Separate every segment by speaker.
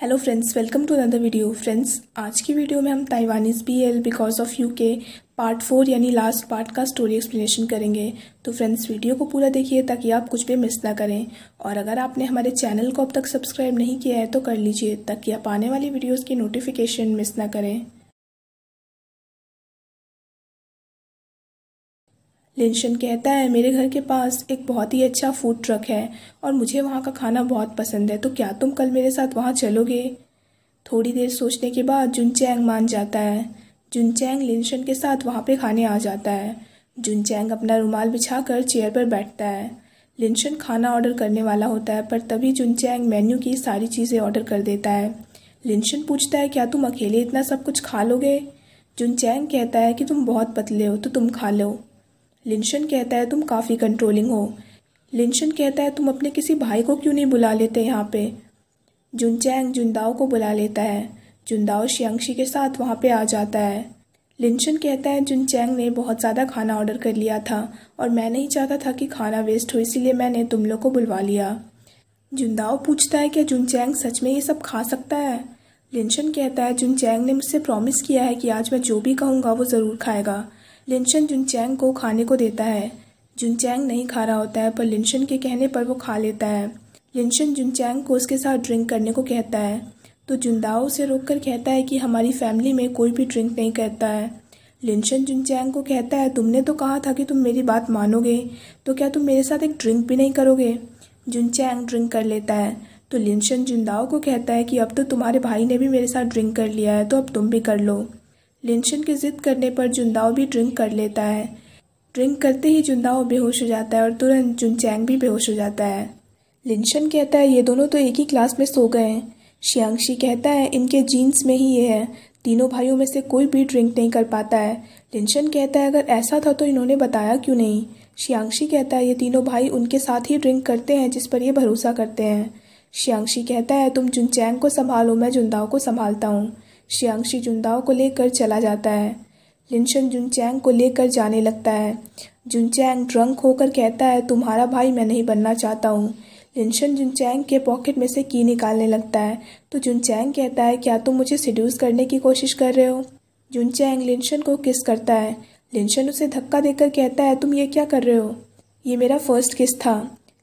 Speaker 1: hello friends welcome to another video friends आज की video में हम Taiwanese B L because of you के पार्ट फोर यानी लास्ट पार्ट का स्टोरी एक्सप्लेनेशन करेंगे तो फ्रेंड्स वीडियो को पूरा देखिए ताकि आप कुछ भी मिस ना करें और अगर आपने हमारे चैनल को अब तक सब्सक्राइब नहीं किया है तो कर लीजिए ताकि आप आने वाली वीडियोज़ की नोटिफिकेशन मिस ना करें लिंशन कहता है मेरे घर के पास एक बहुत ही अच्छा फूड ट्रक है और मुझे वहाँ का खाना बहुत पसंद है तो क्या तुम कल मेरे साथ वहाँ चलोगे थोड़ी देर सोचने के बाद जुनचैंग मान जाता है जुनचैंग लिंशन के साथ वहाँ पे खाने आ जाता है जुनचैंग अपना रुमाल बिछा कर चेयर पर बैठता है लिंशन खाना ऑर्डर करने वाला होता है पर तभी जुनचैंग मेन्यू की सारी चीज़ें ऑर्डर कर देता है लिंशन पूछता है क्या तुम अकेले इतना सब कुछ खा लोगे जुनचैंग कहता है कि तुम बहुत पतले हो तो तुम खा लो लिंशन कहता है तुम काफ़ी कंट्रोलिंग हो लिंशन कहता है तुम अपने किसी भाई को क्यों नहीं बुला लेते यहाँ पे जुनचैंग जुनदाओ को बुला लेता है जुनदाओ शियांगशी के साथ वहाँ पे आ जाता है लिंशन कहता है जुनचैंग ने बहुत ज़्यादा खाना ऑर्डर कर लिया था और मैं नहीं चाहता था कि खाना वेस्ट हो इसीलिए मैंने तुम लोग को बुलवा लिया जुनदाओ पूछता है क्या जुनचैंग सच में ये सब खा सकता है लिंशन कहता है जुनचैंग ने मुझसे प्रॉमिस किया है कि आज मैं जो भी कहूँगा वो ज़रूर खाएगा लिनशन जुनचैंग को खाने को देता है जुनचैंग नहीं खा रहा होता है पर लिनशन के कहने पर वो खा लेता है लिनशन जुनचैंग को उसके साथ ड्रिंक करने को कहता है तो जुनदाओ उसे रोककर कहता है कि हमारी फैमिली में कोई भी ड्रिंक नहीं करता है लिनशन जुनचैंग को कहता है तुमने तो कहा था कि तुम मेरी बात मानोगे तो क्या तुम मेरे साथ एक ड्रिंक भी नहीं करोगे जुनचैंग ड्रिंक कर लेता है तो लिनशन जुनदाओ को कहता है कि अब तो तुम्हारे भाई ने भी मेरे साथ ड्रिंक कर लिया है तो अब तुम भी कर लो लिंशन की जिद करने पर जुंदाओ भी ड्रिंक कर लेता है ड्रिंक करते ही जुंदाओ बेहोश हो जाता है और तुरंत जुनचैंग भी बेहोश हो जाता है लिंशन कहता है ये दोनों तो एक ही क्लास में सो गए हैं शियांगशी कहता है इनके जीन्स में ही ये है तीनों भाइयों में से कोई भी ड्रिंक नहीं कर पाता है लिंशन कहता है अगर ऐसा था तो इन्होंने बताया क्यों नहीं शियांगशी कहता है ये तीनों भाई उनके साथ ही ड्रिंक करते हैं जिस पर ये भरोसा करते हैं शियांगशी कहता है तुम जुनचैंग को संभालो मैं जुंदाओ को संभालता हूँ शियांशी जुंदाओ को लेकर चला जाता है लिनशन जुनचैंग को लेकर जाने लगता है जुनचैंग ड्रंक होकर कहता है तुम्हारा भाई मैं नहीं बनना चाहता हूँ लिनशन जुनचैंग के पॉकेट में से की निकालने लगता है तो जुनचैंग कहता है क्या तुम मुझे सिड्यूस करने की कोशिश कर रहे हो जुनचैंग लिनशन को किस करता है लिनशन उसे धक्का देकर कहता है तुम ये क्या कर रहे हो ये मेरा फर्स्ट किस था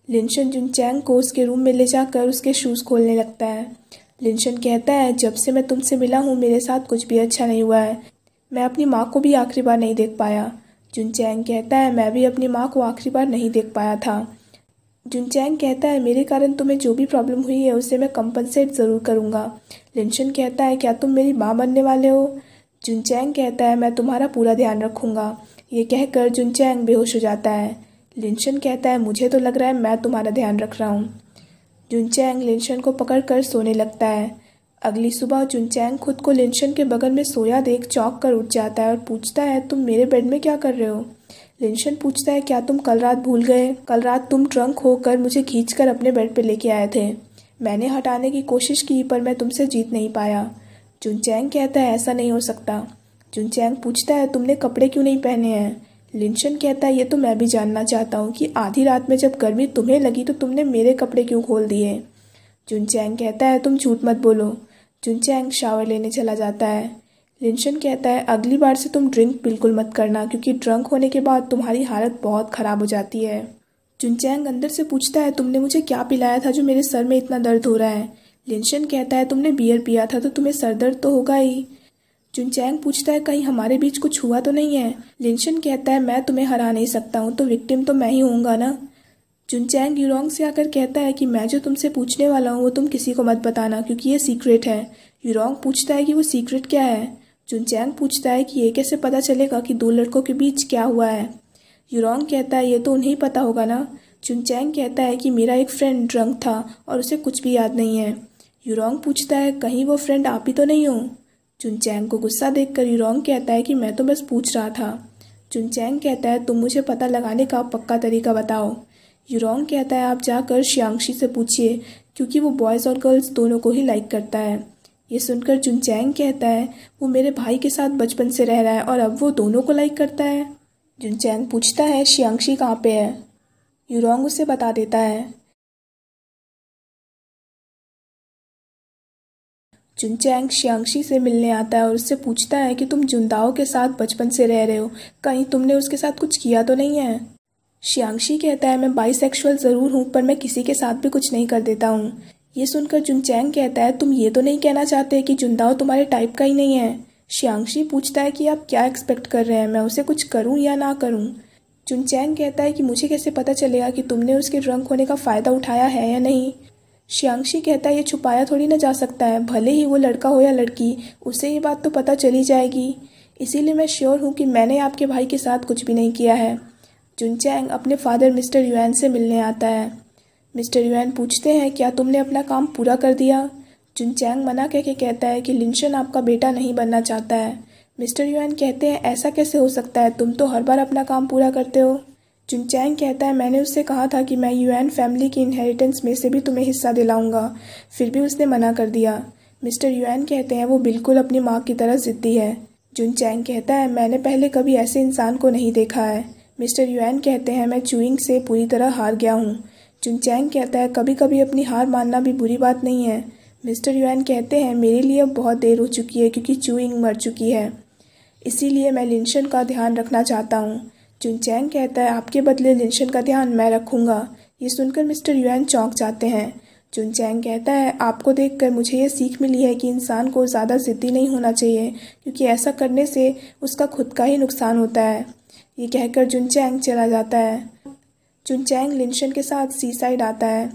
Speaker 1: लिनशन जुनचैंग को उसके रूम में ले जाकर उसके शूज़ खोलने लगता है लिंशन कहता है जब से मैं तुमसे मिला हूँ मेरे साथ कुछ भी अच्छा नहीं हुआ है मैं अपनी माँ को भी आखिरी बार नहीं देख पाया जुनचैंग कहता है मैं भी अपनी माँ को आखिरी बार नहीं देख पाया था जुनचैंग कहता है मेरे कारण तुम्हें जो भी प्रॉब्लम हुई है उसे मैं कंपनसेट ज़रूर करूँगा लिंशन कहता है क्या तुम मेरी माँ बनने वाले हो जुनचैंग कहता है मैं तुम्हारा पूरा ध्यान रखूँगा ये कहकर जुनचैंग बेहोश हो जाता है लिंशन कहता है मुझे तो लग रहा है मैं तुम्हारा ध्यान रख रहा हूँ जुनचैंग लिनशन को पकड़कर सोने लगता है अगली सुबह जुनचैंग खुद को लिनशन के बगल में सोया देख चौंक कर उठ जाता है और पूछता है तुम मेरे बेड में क्या कर रहे हो लिनशन पूछता है क्या तुम कल रात भूल गए कल रात तुम ट्रंक होकर मुझे खींच कर अपने बेड पर लेके आए थे मैंने हटाने की कोशिश की पर मैं तुमसे जीत नहीं पाया जुनचैंग कहता है ऐसा नहीं हो सकता जुनचैंग पूछता है तुमने कपड़े क्यों नहीं पहने हैं लिंशन कहता है ये तो मैं भी जानना चाहता हूँ कि आधी रात में जब गर्मी तुम्हें लगी तो तुमने मेरे कपड़े क्यों खोल दिए जुनचैंग कहता है तुम झूठ मत बोलो चुनचैंग शावर लेने चला जाता है लिंशन कहता है अगली बार से तुम ड्रिंक बिल्कुल मत करना क्योंकि ड्रंक होने के बाद तुम्हारी हालत बहुत ख़राब हो जाती है चुनचैंग अंदर से पूछता है तुमने मुझे क्या पिलाया था जो मेरे सर में इतना दर्द हो रहा है लिंशन कहता है तुमने बियर पिया था तो तुम्हें सर दर्द तो होगा ही चुनचैंग पूछता है कहीं हमारे बीच कुछ हुआ तो नहीं है लिंशन कहता है मैं तुम्हें हरा नहीं सकता हूँ तो विक्टिम तो मैं ही हूँगा ना चुनचैंग यूरोंग से आकर कहता है कि मैं जो तुमसे पूछने वाला हूँ वो तुम किसी को मत बताना क्योंकि ये सीक्रेट है यूरोंग पूछता है कि वो सीक्रेट क्या है चुनचैंग पूछता है कि ये कैसे पता चलेगा कि दो लड़कों के बीच क्या हुआ है यूरोंग कहता है ये तो उन्हें पता होगा ना चुनचैंग कहता है कि मेरा एक फ्रेंड ड्रंक था और उसे कुछ भी याद नहीं है यूरोंग पूछता है कहीं वो फ्रेंड आप ही तो नहीं हो चुनचैंग को गुस्सा देखकर यूरोंग कहता है कि मैं तो बस पूछ रहा था चुनचैंग कहता है तुम मुझे पता लगाने का पक्का तरीका बताओ यूरोंग कहता है आप जाकर श्यांगशी से पूछिए क्योंकि वो बॉयज़ और गर्ल्स दोनों को ही लाइक करता है ये सुनकर चुनचैंग कहता है वो मेरे भाई के साथ बचपन से रह रहा है और अब वो दोनों को लाइक करता है जुनचैंग पूछता है श्यांगशी कहाँ पे है यूरोंग उसे बता देता है चुनचैंग श्यांगशी से मिलने आता है और उससे पूछता है कि तुम जुंदाओ के साथ बचपन से रह रहे हो कहीं तुमने उसके साथ कुछ किया तो नहीं है श्यांगशी कहता है मैं बाइसेक्सुअल ज़रूर हूँ पर मैं किसी के साथ भी कुछ नहीं कर देता हूँ ये सुनकर जुनचैंग कहता है तुम ये तो नहीं कहना चाहते कि जुंदाओ तुम्हारे टाइप का ही नहीं है श्यांगशी पूछता है कि आप क्या एक्सपेक्ट कर रहे हैं मैं उसे कुछ करूँ या ना करूँ चुनचैंग कहता है कि मुझे कैसे पता चलेगा कि तुमने उसके ड्रंक होने का फ़ायदा उठाया है या नहीं श्यांशी कहता है ये छुपाया थोड़ी ना जा सकता है भले ही वो लड़का हो या लड़की उसे ये बात तो पता चली जाएगी इसीलिए मैं श्योर हूँ कि मैंने आपके भाई के साथ कुछ भी नहीं किया है जुनचैंग अपने फादर मिस्टर युआन से मिलने आता है मिस्टर युआन पूछते हैं क्या तुमने अपना काम पूरा कर दिया जुनचैंग मना कह के कहता है कि लिंशन आपका बेटा नहीं बनना चाहता है मिस्टर युआन कहते हैं ऐसा कैसे हो सकता है तुम तो हर बार अपना काम पूरा करते हो चुनचैंग कहता है मैंने उससे कहा था कि मैं यूएन फैमिली की इनहेरिटेंस में से भी तुम्हें हिस्सा दिलाऊंगा फिर भी उसने मना कर दिया मिस्टर यूएन कहते हैं वो बिल्कुल अपनी माँ की तरह जिद्दी है जुन चैंग कहता है मैंने पहले कभी ऐसे इंसान को नहीं देखा है मिस्टर यूएन कहते हैं मैं चूइंग से पूरी तरह हार गया हूँ जुन चैंग कहता है कभी कभी अपनी हार मानना भी बुरी बात नहीं है मिस्टर यूएन कहते हैं मेरे लिए अब बहुत देर हो चुकी है क्योंकि चूइंग मर चुकी है इसीलिए मैं लिंशन का ध्यान रखना चाहता हूँ चुनचैंग कहता है आपके बदले लिनशन का ध्यान मैं रखूंगा ये सुनकर मिस्टर यूएन चौंक जाते हैं चुनचैंग कहता है आपको देखकर मुझे ये सीख मिली है कि इंसान को ज़्यादा ज़िद्दी नहीं होना चाहिए क्योंकि ऐसा करने से उसका खुद का ही नुकसान होता है ये कहकर जुनचैंग चला जाता है चुनचैंग लिंशन के साथ सी साइड आता है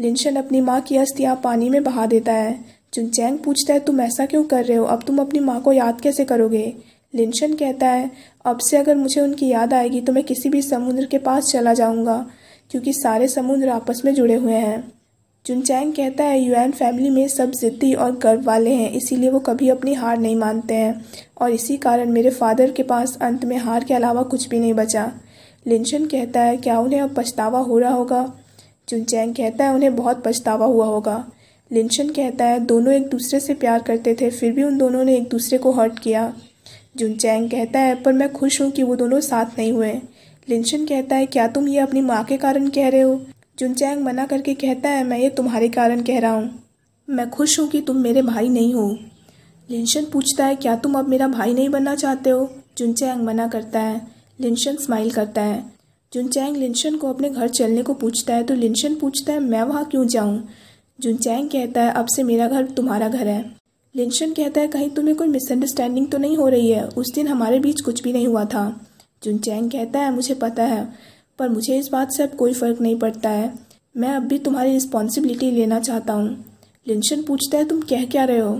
Speaker 1: लिनशन अपनी माँ की अस्थियाँ पानी में बहा देता है चुनचैंग पूछता है तुम ऐसा क्यों कर रहे हो अब तुम अपनी माँ को याद कैसे करोगे लिनशन कहता है अब से अगर मुझे उनकी याद आएगी तो मैं किसी भी समुद्र के पास चला जाऊंगा क्योंकि सारे समुद्र आपस में जुड़े हुए हैं चुनचैंग कहता है यूएन फैमिली में सब ज़िद्दी और गर्व वाले हैं इसीलिए वो कभी अपनी हार नहीं मानते हैं और इसी कारण मेरे फादर के पास अंत में हार के अलावा कुछ भी नहीं बचा लिंशन कहता है क्या उन्हें अब पछतावा हो रहा होगा चुनचैंग कहता है उन्हें बहुत पछतावा हुआ होगा लिंशन कहता है दोनों एक दूसरे से प्यार करते थे फिर भी उन दोनों ने एक दूसरे को हर्ट किया जुनचैंग कहता है पर मैं खुश हूँ कि वो दोनों साथ नहीं हुए लिंशन कहता है क्या तुम ये अपनी माँ के कारण कह रहे हो जुनचैंग मना करके कहता है मैं ये तुम्हारे कारण कह रहा हूँ मैं खुश हूँ कि तुम मेरे भाई नहीं हो लिनशन पूछता है क्या तुम अब मेरा भाई नहीं बनना चाहते हो जुनचैंग मना करता है लिनशन स्माइल करता है जुनचैंग लिनशन को अपने घर चलने को पूछता है तो लिनशन पूछता है मैं वहाँ क्यों जाऊँ जुनचैंग कहता है अब से मेरा घर तुम्हारा घर है लिंशन कहता है कहीं तुम्हें कोई मिसअंडरस्टैंडिंग तो नहीं हो रही है उस दिन हमारे बीच कुछ भी नहीं हुआ था जुन चैंग कहता है मुझे पता है पर मुझे इस बात से अब कोई फ़र्क नहीं पड़ता है मैं अब भी तुम्हारी रिस्पॉन्सिबिलिटी लेना चाहता हूँ लिंशन पूछता है तुम कह क्या रहे हो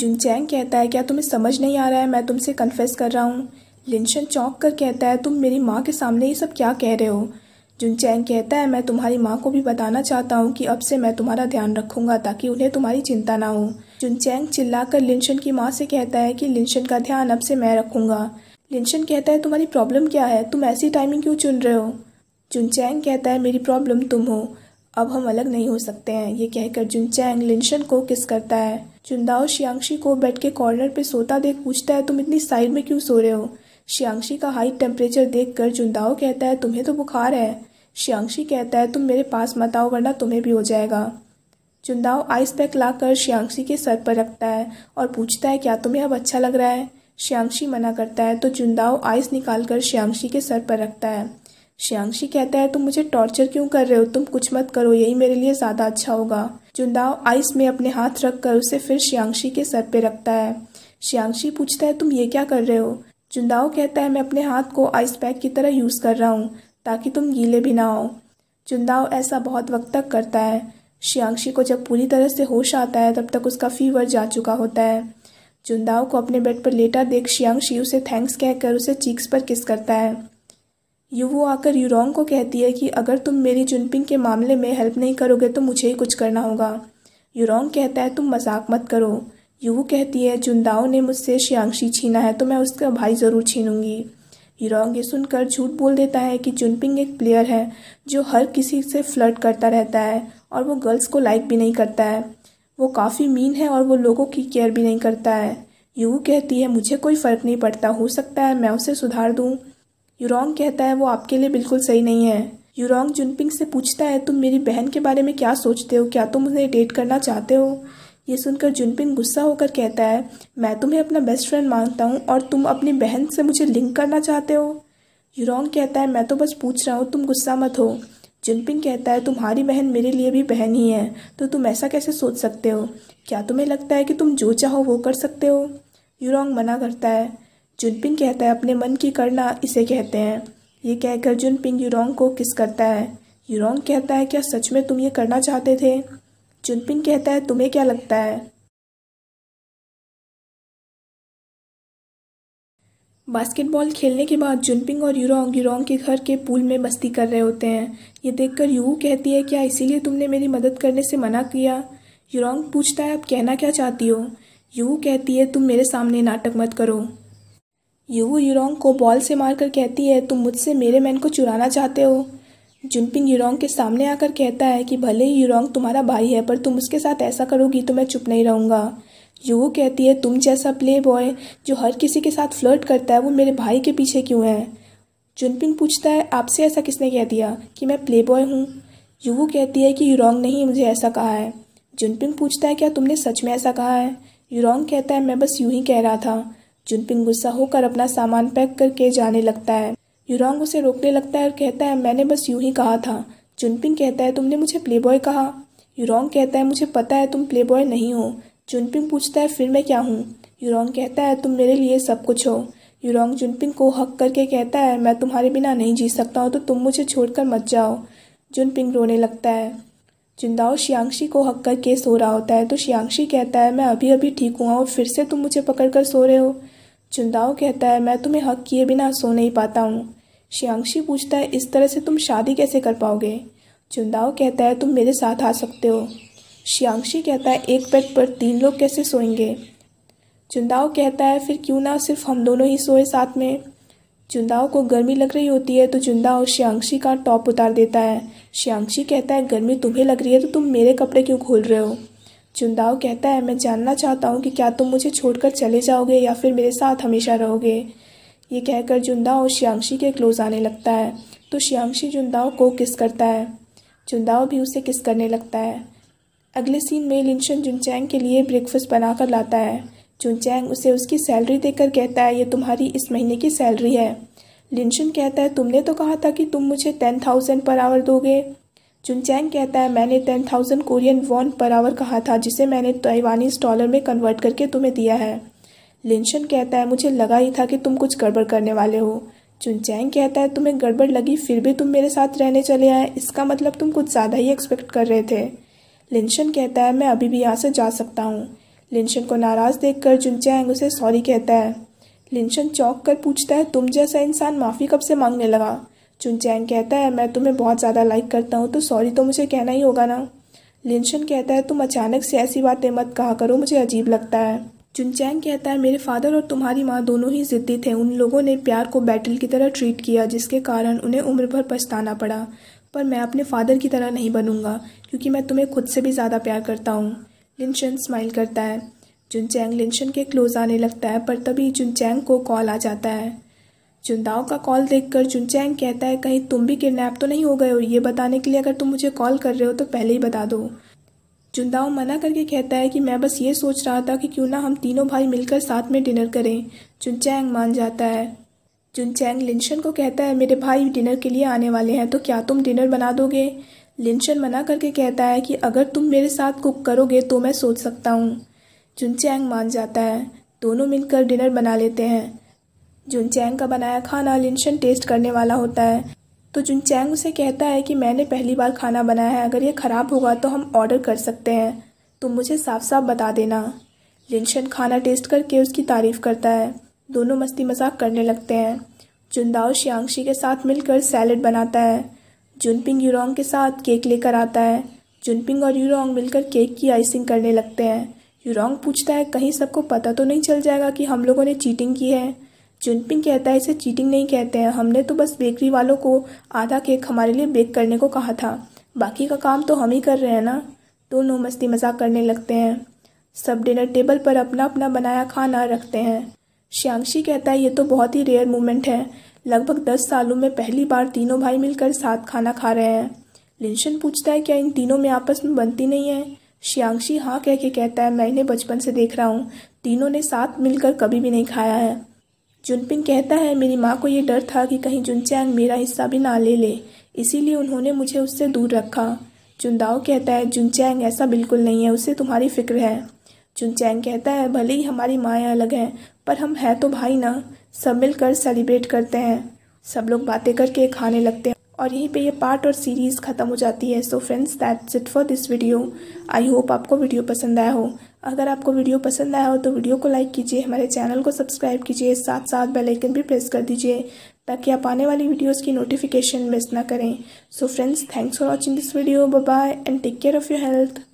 Speaker 1: जुन चैंग कहता है क्या तुम्हें समझ नहीं आ रहा है मैं तुमसे कन्फेस कर रहा हूँ लिंशन चौंक कर कहता है तुम मेरी माँ के सामने ये सब क्या कह रहे हो जुन चैंग कहता है मैं तुम्हारी माँ को भी बताना चाहता हूँ कि अब से मैं तुम्हारा ध्यान रखूँगा ताकि उन्हें तुम्हारी चिंता ना हो जुनचैंग चिल्लाकर लिंशन की माँ से कहता है कि लिंशन का ध्यान अब से मैं रखूंगा लिंशन कहता है तुम्हारी प्रॉब्लम क्या है तुम ऐसी टाइमिंग क्यों चुन रहे हो जुनचैंग कहता है मेरी प्रॉब्लम तुम हो अब हम अलग नहीं हो सकते हैं ये कहकर जुनचैंग लिंशन को किस करता है चुनदाओ शियांशी को बेड के कॉर्नर पे सोता देख पूछता है तुम इतनी साइड में क्यों सो रहे हो श्यांगशी का हाई टेम्परेचर देख कर जुनदाओ कहता है तुम्हें तो बुखार है श्यांगशी कहता है तुम मेरे पास मत आओ वरना तुम्हें भी हो जाएगा चुंदाव आइस पैक लाकर श्यांगशी के सर पर रखता है और पूछता है क्या तुम्हें अब अच्छा लग रहा है श्यांगशी मना करता है तो चुंदाओ आइस निकालकर श्यांगशी के सर पर रखता है श्यांशी कहता है तुम मुझे टॉर्चर क्यों कर रहे हो तुम कुछ मत करो यही मेरे लिए ज़्यादा अच्छा होगा चुंदाओ आइस में अपने हाथ रख कर उसे फिर श्यांगशी के सर पर रखता है श्यांगशी पूछता है तुम ये क्या कर रहे हो चुंदाओ कहता है मैं अपने हाथ को आइस पैक की तरह यूज़ कर रहा हूँ ताकि तुम गीले भी ना हो चुंदाओ ऐसा बहुत वक्त तक करता है श्यांशी को जब पूरी तरह से होश आता है तब तक उसका फीवर जा चुका होता है जुंदाओ को अपने बेड पर लेटा देख श्यांशी उसे थैंक्स कहकर उसे चीक्स पर किस करता है युवो आकर यूरोंग को कहती है कि अगर तुम मेरी जुनपिंग के मामले में हेल्प नहीं करोगे तो मुझे ही कुछ करना होगा यूरोंग कहता है तुम मजाक मत करो युवो कहती है जुंदाओ ने मुझसे श्यांशी छीना है तो मैं उसका भाई ज़रूर छीनूंगी यूरोंग ये सुनकर झूठ बोल देता है कि जुनपिंग एक प्लेयर है जो हर किसी से फ्लर्ट करता रहता है और वो गर्ल्स को लाइक भी नहीं करता है वो काफ़ी मीन है और वो लोगों की केयर भी नहीं करता है यू कहती है मुझे कोई फ़र्क नहीं पड़ता हो सकता है मैं उसे सुधार दूँ यूरोंग कहता है वो आपके लिए बिल्कुल सही नहीं है यूरोंग जुनपिंग से पूछता है तुम मेरी बहन के बारे में क्या सोचते हो क्या तुम उन्हें डेट करना चाहते हो ये सुनकर जुनपिंग गुस्सा होकर कहता है मैं तुम्हें अपना बेस्ट फ्रेंड मानता हूँ और तुम अपनी बहन से मुझे लिंक करना चाहते हो यूरोंग कहता है मैं तो बस पूछ रहा हूँ तुम गुस्सा मत हो जिनपिंग कहता है तुम्हारी बहन मेरे लिए भी बहन ही है तो तुम ऐसा कैसे सोच सकते हो क्या तुम्हें लगता है कि तुम जो चाहो वो कर सकते हो यूरोंग मना करता है जुनपिंग कहता है अपने मन की करना इसे कहते हैं ये कहकर जुनपिंग यूरोंग को किस करता है यूरोंग कहता है क्या सच में तुम ये करना चाहते थे जुनपिंग कहता है तुम्हें क्या लगता है बास्केटबॉल खेलने के बाद जुनपिंग और यूरोंग यूरोंग के घर के पूल में मस्ती कर रहे होते हैं ये देखकर यू कहती है क्या इसीलिए तुमने मेरी मदद करने से मना किया यूरोंग पूछता है आप कहना क्या चाहती हो यू कहती है तुम मेरे सामने नाटक मत करो यू यूरोंग को बॉल से मारकर कहती है तुम मुझसे मेरे मैन को चुराना चाहते हो जुनपिंग यूरोंग के सामने आकर कहता है कि भले ही यूरोंग तुम्हारा भाई है पर तुम उसके साथ ऐसा करोगी तो मैं चुप नहीं रहूँगा जो वो कहती है तुम जैसा प्ले बॉय जो हर किसी के साथ फ्लर्ट करता है वो मेरे भाई के पीछे क्यों है जुनपिन पूछता है आपसे ऐसा किसने कह दिया कि मैं प्ले बॉय हूँ युवू कहती है कि यूरोंग नहीं मुझे ऐसा कहा है जुनपिन पूछता है क्या तुमने सच में ऐसा कहा है यूरोंग कहता है मैं बस यूं ही कह रहा था जुनपिन गुस्सा होकर अपना सामान पैक करके जाने लगता है यूरोंग उसे रोकने लगता है और कहता है मैंने बस यूं ही कहा था जुनपिन कहता है तुमने मुझे बॉय कहा यूरोंग कहता है मुझे पता है तुम बॉय नहीं हो जुनपिंग पूछता है फिर मैं क्या हूँ यूरोंग कहता है तुम मेरे लिए सब कुछ हो यूरोंग जुनपिंग को हक करके कहता है मैं तुम्हारे बिना नहीं जी सकता हूँ तो तुम मुझे छोड़कर मत जाओ जुनपिंग रोने लगता है जिंदाओ श्यांगशी को हक करके सो रहा होता है तो श्यांगशी कहता है मैं अभी अभी ठीक हुआ और फिर से तुम मुझे पकड़ कर सो रहे हो चुंदाओ कहता है मैं तुम्हें हक किए बिना सो नहीं पाता हूँ श्यांगशी पूछता है इस तरह से तुम शादी कैसे कर पाओगे चुंदाओ कहता है तुम मेरे साथ आ सकते हो शियांशी कहता है एक बेड पर तीन लोग कैसे सोएंगे चुंदाओ कहता है फिर क्यों ना सिर्फ हम दोनों ही सोए साथ में चुंदाओ को गर्मी लग रही होती है तो चुंदाओ श्यांशी का टॉप उतार देता है श्यांशी कहता है गर्मी तुम्हें लग रही है तो तुम मेरे कपड़े क्यों खोल रहे हो चुंदाओ कहता है मैं जानना चाहता हूँ कि क्या तुम मुझे छोड़कर चले जाओगे या फिर मेरे साथ हमेशा रहोगे ये कहकर जुंदाओ श्यांशी के क्लोज आने लगता है तो श्यांशी जुंदाओ को किस करता है चुंदाओ भी उसे किस करने लगता है अगले सीन में लिंशन जुनचैंग के लिए ब्रेकफास्ट बनाकर लाता है जुनचैंग उसे उसकी सैलरी देकर कहता है ये तुम्हारी इस महीने की सैलरी है लिंशन कहता है तुमने तो कहा था कि तुम मुझे टेन थाउजेंड पर आवर दोगे जुनचैंग कहता है मैंने ten thousand Korean won per hour कहा था जिसे मैंने ताइवानीज डॉलर में कन्वर्ट करके तुम्हें दिया है लिंशन कहता है मुझे लगा ही था कि तुम कुछ गड़बड़ करने वाले हो चुनचैंग कहता है तुम्हें गड़बड़ लगी फिर भी तुम मेरे साथ रहने चले आए इसका मतलब तुम कुछ ज़्यादा ही एक्सपेक्ट कर रहे थे लिंशन कहता है मैं अभी भी यहाँ से जा सकता हूँ लिंशन को नाराज़ देखकर जुनचैंग उसे सॉरी कहता है लिंशन चौंक कर पूछता है तुम जैसा इंसान माफ़ी कब से मांगने लगा चुनचैंग कहता है मैं तुम्हें बहुत ज़्यादा लाइक करता हूँ तो सॉरी तो मुझे कहना ही होगा ना लिंशन कहता है तुम अचानक से ऐसी बातें मत कहा करो मुझे अजीब लगता है चुनचैंग कहता है मेरे फादर और तुम्हारी माँ दोनों ही जिद्दी थे उन लोगों ने प्यार को बैटल की तरह ट्रीट किया जिसके कारण उन्हें उम्र भर पछताना पड़ा पर मैं अपने फादर की तरह नहीं बनूंगा क्योंकि मैं तुम्हें खुद से भी ज़्यादा प्यार करता हूँ लिनशन स्माइल करता है चुनचैंग लिनशन के क्लोज आने लगता है पर तभी चुनचैंग को कॉल आ जाता है चुनदाव का कॉल देखकर चुनचैंग कहता है कहीं तुम भी किडनैप तो नहीं हो गए हो ये बताने के लिए अगर तुम मुझे कॉल कर रहे हो तो पहले ही बता दो जुंदाओ मना करके कहता है कि मैं बस ये सोच रहा था कि क्यों ना हम तीनों भाई मिलकर साथ में डिनर करें चुनचैंग मान जाता है चुनचैंग लिनशन को कहता है मेरे भाई डिनर के लिए आने वाले हैं तो क्या तुम डिनर बना दोगे लिनशन मना करके कहता है कि अगर तुम मेरे साथ कुक करोगे तो मैं सोच सकता हूँ चुनचैंग मान जाता है दोनों मिलकर डिनर बना लेते हैं जुनचैंग का बनाया खाना लिनशन टेस्ट करने वाला होता है तो चैंग उसे कहता है कि मैंने पहली बार खाना बनाया है अगर यह ख़राब होगा तो हम ऑर्डर कर सकते हैं तुम मुझे साफ साफ बता देना लिनशन खाना टेस्ट करके उसकी तारीफ़ करता है दोनों मस्ती मजाक करने लगते हैं जुनदाओ श्यांगशी के साथ मिलकर सैलड बनाता है जुनपिंग यूरोंग के साथ केक लेकर आता है जुनपिंग और यूरोंग मिलकर केक की आइसिंग करने लगते हैं यूरोंग पूछता है कहीं सबको पता तो नहीं चल जाएगा कि हम लोगों ने चीटिंग की है चुनपिंग कहता है इसे चीटिंग नहीं कहते हैं हमने तो बस बेकरी वालों को आधा केक हमारे लिए बेक करने को कहा था बाकी का काम तो हम ही कर रहे हैं ना दोनों मस्ती मजाक करने लगते हैं सब डिनर टेबल पर अपना अपना बनाया खाना रखते हैं श्यांशी कहता है ये तो बहुत ही रेयर मोमेंट है लगभग दस सालों में पहली बार तीनों भाई मिलकर साथ खाना खा रहे हैं लिंशन पूछता है क्या इन तीनों में आपस में बनती नहीं है श्यांशी हाँ कह के कहता है मैं इन्हें बचपन से देख रहा हूँ तीनों ने साथ मिलकर कभी भी नहीं खाया है जुनपिंग कहता है मेरी माँ को ये डर था कि कहीं जुनचैंग मेरा हिस्सा भी ना ले ले इसीलिए उन्होंने मुझे उससे दूर रखा जुनदाओ कहता है जुनचैंग ऐसा बिल्कुल नहीं है उससे तुम्हारी फिक्र है जुनचैंग कहता है भले ही हमारी माएँ अलग हैं पर हम हैं तो भाई ना सब मिलकर सेलिब्रेट करते हैं सब लोग बातें करके खाने लगते हैं और यहीं पे ये पार्ट और सीरीज़ ख़त्म हो जाती है so friends that's it for this video I hope आपको वीडियो पसंद आया हो अगर आपको वीडियो पसंद आया हो तो वीडियो को लाइक कीजिए हमारे चैनल को सब्सक्राइब कीजिए साथ साथ बेल आइकन भी प्रेस कर दीजिए ताकि आप आने वाली वीडियोस की नोटिफिकेशन मिस ना करें so friends thanks for watching this video bye bye and take care of your health